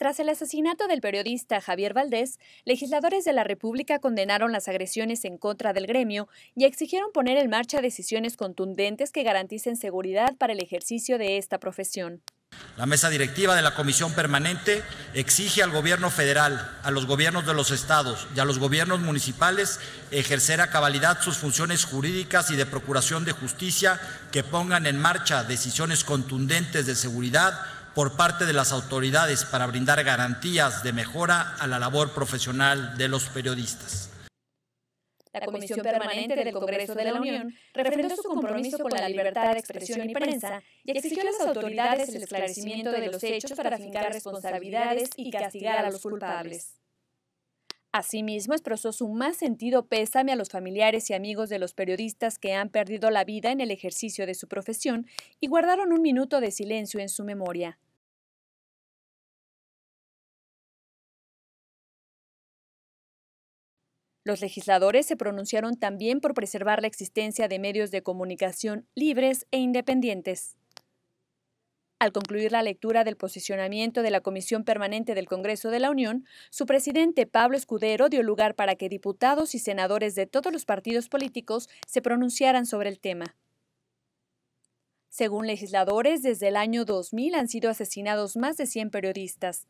Tras el asesinato del periodista Javier Valdés, legisladores de la República condenaron las agresiones en contra del gremio y exigieron poner en marcha decisiones contundentes que garanticen seguridad para el ejercicio de esta profesión. La mesa directiva de la Comisión Permanente exige al gobierno federal, a los gobiernos de los estados y a los gobiernos municipales ejercer a cabalidad sus funciones jurídicas y de procuración de justicia que pongan en marcha decisiones contundentes de seguridad por parte de las autoridades para brindar garantías de mejora a la labor profesional de los periodistas. La Comisión Permanente del Congreso de la Unión refrendó su compromiso con la libertad de expresión y prensa y exigió a las autoridades el esclarecimiento de los hechos para fincar responsabilidades y castigar a los culpables. Asimismo, expresó su más sentido pésame a los familiares y amigos de los periodistas que han perdido la vida en el ejercicio de su profesión y guardaron un minuto de silencio en su memoria. Los legisladores se pronunciaron también por preservar la existencia de medios de comunicación libres e independientes. Al concluir la lectura del posicionamiento de la Comisión Permanente del Congreso de la Unión, su presidente Pablo Escudero dio lugar para que diputados y senadores de todos los partidos políticos se pronunciaran sobre el tema. Según legisladores, desde el año 2000 han sido asesinados más de 100 periodistas.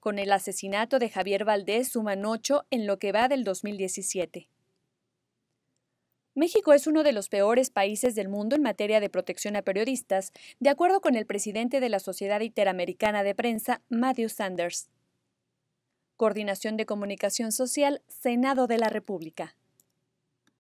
Con el asesinato de Javier Valdés suman ocho en lo que va del 2017. México es uno de los peores países del mundo en materia de protección a periodistas, de acuerdo con el presidente de la Sociedad Interamericana de Prensa, Matthew Sanders. Coordinación de Comunicación Social, Senado de la República.